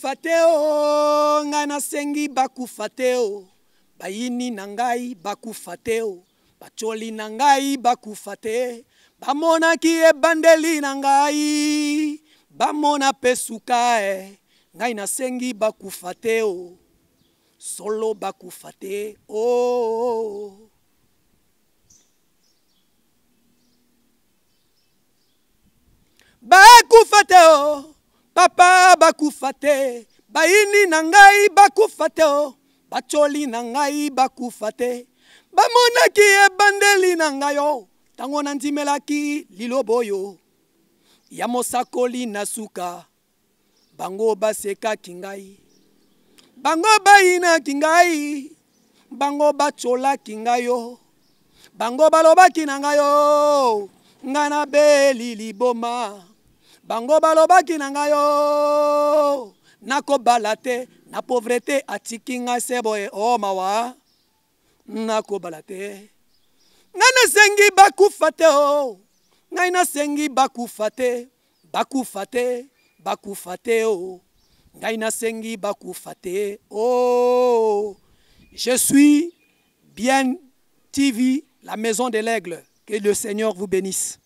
bakufa te o ngai nasengi bakufa te o bayini na ngai bakufa te o bacoli na ngai bakufa te bamonaki ebandeli na ngai bamona mpe suka e ngai nasengi bakufa te o solo bakufa te o oh, oh, oh. bakufa te o papa bakufa te bayini na ngai bakufa te o bacoli na ngai bakufa te bamonaki ebandeli na ngai o ntango nandimelaki liloba oyo ya mosakoli na suka bango basekaki ngai bango bayinaki ngai bango bacolaki ngai o bango balobaki na ngai o ngai nabeli liboma bango balobaki na ngai oh, nako na pauvreté atiki ngai se o oh, mawa nakobalate te ngai Sengi Bakufate. o oh, ngai sengi bakufate bakufate bakufate o sengi bakufate o je suis bien TV, la maison de l'aigle. Que le Seigneur vous bénisse.